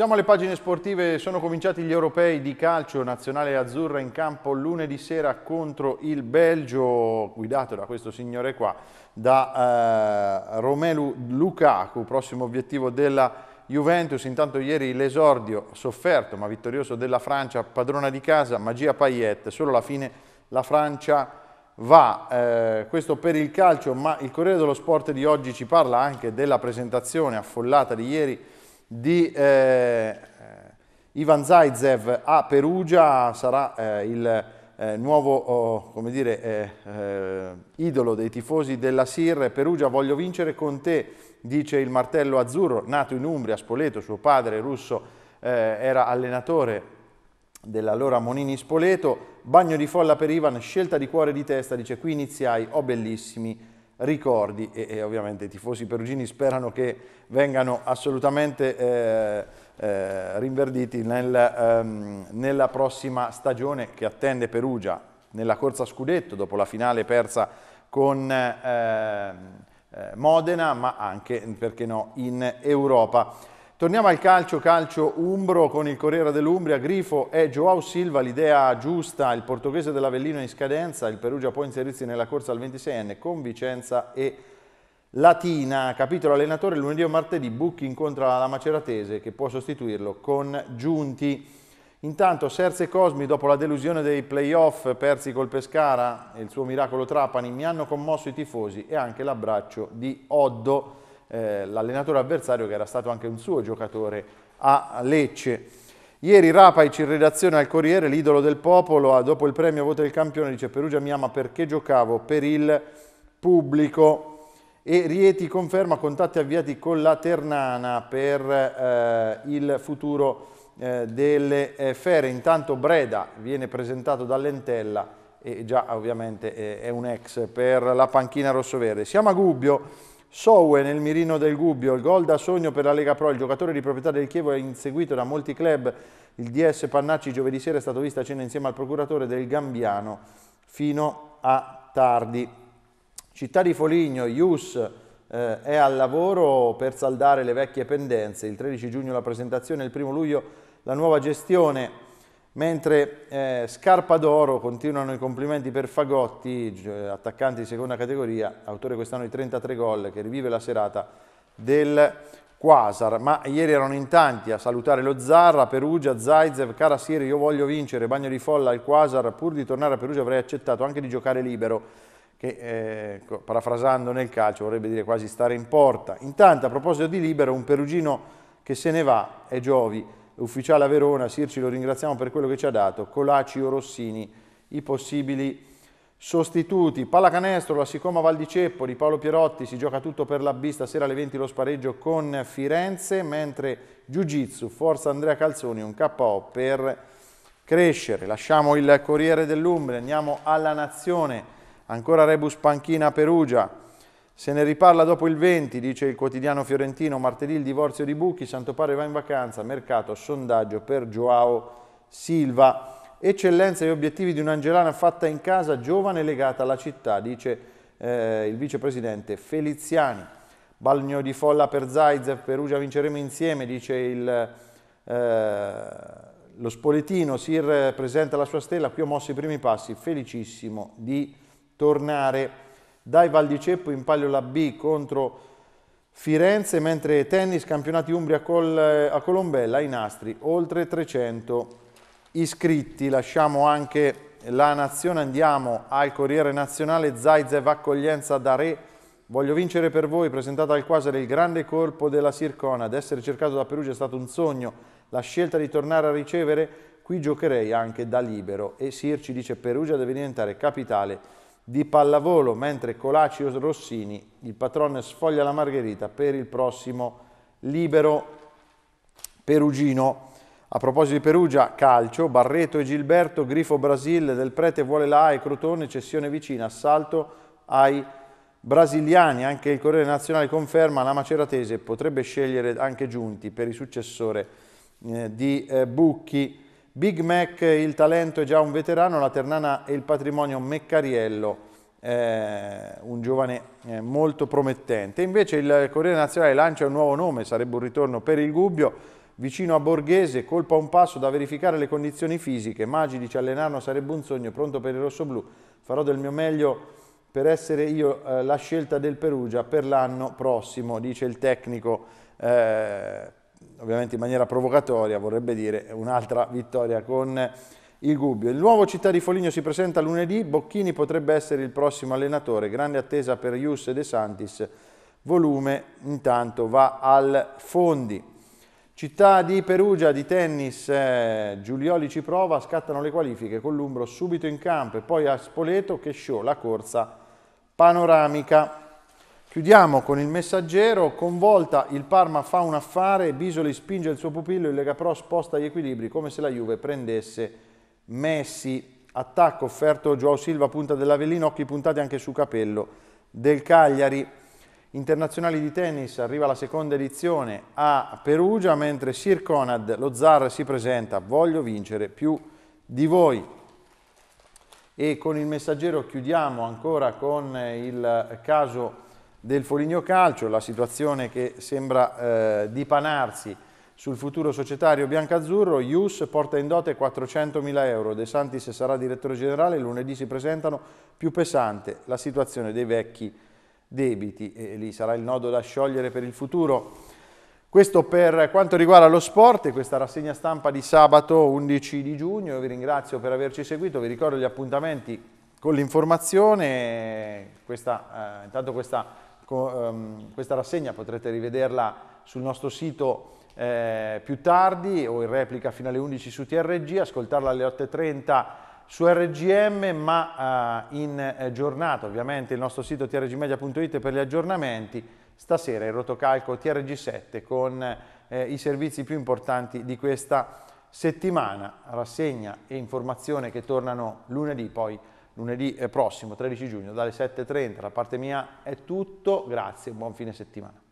Siamo alle pagine sportive, sono cominciati gli europei di calcio, nazionale azzurra in campo lunedì sera contro il Belgio, guidato da questo signore qua, da eh, Romelu Lukaku, prossimo obiettivo della Juventus, intanto ieri l'esordio sofferto ma vittorioso della Francia, padrona di casa, magia Payet, solo alla fine la Francia va, eh, questo per il calcio, ma il Corriere dello Sport di oggi ci parla anche della presentazione affollata di ieri di eh, eh, Ivan Zaitsev a Perugia, sarà eh, il eh, nuovo oh, dire, eh, eh, idolo dei tifosi della Sir. Perugia, voglio vincere con te, dice il martello azzurro, nato in Umbria, Spoleto, suo padre russo era allenatore dell'allora Monini Spoleto, bagno di folla per Ivan, scelta di cuore di testa, dice qui iniziai, ho oh bellissimi ricordi e, e ovviamente i tifosi perugini sperano che vengano assolutamente eh, eh, rinverditi nel, ehm, nella prossima stagione che attende Perugia nella corsa scudetto dopo la finale persa con ehm, eh, Modena ma anche perché no in Europa. Torniamo al calcio, calcio Umbro con il Corriere dell'Umbria, Grifo e Joao Silva, l'idea giusta, il portoghese dell'Avellino in scadenza, il Perugia può inserirsi nella corsa al 26enne con Vicenza e Latina, capitolo allenatore lunedì o martedì, Bucchi incontra la Maceratese che può sostituirlo con Giunti. Intanto Serse Cosmi dopo la delusione dei playoff persi col Pescara e il suo miracolo Trapani mi hanno commosso i tifosi e anche l'abbraccio di Oddo eh, l'allenatore avversario che era stato anche un suo giocatore a Lecce. Ieri Rapaic in redazione al Corriere, l'idolo del popolo, dopo il premio Voto del Campione dice Perugia mi ama perché giocavo per il pubblico e Rieti conferma contatti avviati con la Ternana per eh, il futuro eh, delle eh, fere. Intanto Breda viene presentato da Lentella e già ovviamente eh, è un ex per la panchina rossoverde. Siamo a Gubbio Sowe nel mirino del Gubbio, il gol da sogno per la Lega Pro, il giocatore di proprietà del Chievo è inseguito da molti club, il DS Pannacci giovedì sera è stato visto a cena insieme al procuratore del Gambiano fino a tardi. Città di Foligno, Ius eh, è al lavoro per saldare le vecchie pendenze, il 13 giugno la presentazione, il 1 luglio la nuova gestione Mentre eh, Scarpa d'Oro continuano i complimenti per Fagotti, eh, attaccante di seconda categoria, autore quest'anno di 33 gol, che rivive la serata del Quasar. Ma ieri erano in tanti a salutare lo Zarra, Perugia, Zaizev, cara Carasieri, io voglio vincere, bagno di folla al Quasar, pur di tornare a Perugia avrei accettato anche di giocare libero che eh, parafrasando nel calcio vorrebbe dire quasi stare in porta. Intanto a proposito di libero, un perugino che se ne va è Giovi, Ufficiale a Verona, Sirci lo ringraziamo per quello che ci ha dato, Colacci o Rossini, i possibili sostituti. Pallacanestro, la Sicoma Val di Ceppo di Paolo Pierotti, si gioca tutto per la B, stasera alle 20 lo spareggio con Firenze, mentre Jiu-Jitsu, Forza Andrea Calzoni, un KO per crescere. Lasciamo il Corriere dell'Umbria, andiamo alla Nazione, ancora Rebus Panchina Perugia, se ne riparla dopo il 20, dice il quotidiano fiorentino, martedì il divorzio di Bucchi, Santo Padre va in vacanza, mercato, sondaggio per Joao Silva. Eccellenza e obiettivi di un'angelana fatta in casa, giovane legata alla città, dice eh, il vicepresidente Feliziani. Bagno di folla per Zaizer, Perugia vinceremo insieme, dice il, eh, lo spoletino. Sir presenta la sua stella, qui ho mosso i primi passi, felicissimo di tornare dai Val di Ceppo in palio la B contro Firenze, mentre tennis campionati Umbria col, eh, a Colombella ai nastri, oltre 300 iscritti. Lasciamo anche la nazione, andiamo al Corriere Nazionale, Zaizev accoglienza da Re. Voglio vincere per voi, presentata al Quasar il grande colpo della Sircona. Ad essere cercato da Perugia è stato un sogno. La scelta di tornare a ricevere, qui giocherei anche da libero. E Sir ci dice Perugia deve diventare capitale di pallavolo, mentre Colacio Rossini, il patrone, sfoglia la margherita per il prossimo libero perugino. A proposito di Perugia, calcio, Barreto e Gilberto, Grifo Brasile, Del Prete vuole la e Crotone, cessione vicina, assalto ai brasiliani. Anche il Corriere Nazionale conferma la Maceratese potrebbe scegliere anche Giunti per il successore eh, di eh, Bucchi. Big Mac, il talento è già un veterano, la Ternana e il patrimonio Meccariello, eh, un giovane eh, molto promettente. Invece il Corriere Nazionale lancia un nuovo nome, sarebbe un ritorno per il Gubbio, vicino a Borghese, colpa un passo da verificare le condizioni fisiche. Magi dice allenarlo sarebbe un sogno, pronto per il Rosso-Blu, Farò del mio meglio per essere io eh, la scelta del Perugia per l'anno prossimo, dice il tecnico. Eh, ovviamente in maniera provocatoria, vorrebbe dire un'altra vittoria con il Gubbio. Il nuovo Città di Foligno si presenta lunedì, Bocchini potrebbe essere il prossimo allenatore, grande attesa per Ius De Santis, volume intanto va al Fondi. Città di Perugia di tennis, eh, Giulioli ci prova, scattano le qualifiche con l'Umbro subito in campo e poi a Spoleto che show la corsa panoramica. Chiudiamo con il messaggero, convolta il Parma fa un affare, Bisoli spinge il suo pupillo, il Lega Pro sposta gli equilibri come se la Juve prendesse Messi, attacco offerto Joao Silva, punta dell'Avellino, occhi puntati anche su Capello del Cagliari. Internazionali di tennis, arriva la seconda edizione a Perugia, mentre Sir Conad, lo zar, si presenta, voglio vincere più di voi. E con il messaggero chiudiamo ancora con il caso del Foligno Calcio, la situazione che sembra eh, dipanarsi sul futuro societario biancazzurro, Ius porta in dote 400.000 euro, De Santis sarà direttore generale, lunedì si presentano più pesante la situazione dei vecchi debiti e lì sarà il nodo da sciogliere per il futuro. Questo per quanto riguarda lo sport e questa rassegna stampa di sabato 11 di giugno, Io vi ringrazio per averci seguito, vi ricordo gli appuntamenti con l'informazione, eh, intanto questa Ehm, questa rassegna potrete rivederla sul nostro sito eh, più tardi o in replica fino alle 11 su TRG, ascoltarla alle 8.30 su RGM, ma eh, in eh, giornata ovviamente il nostro sito trgmedia.it per gli aggiornamenti, stasera il rotocalco TRG7 con i servizi più importanti di questa settimana, rassegna e informazione che tornano lunedì poi lunedì eh, prossimo, 13 giugno, dalle 7.30. Da parte mia è tutto, grazie, buon fine settimana.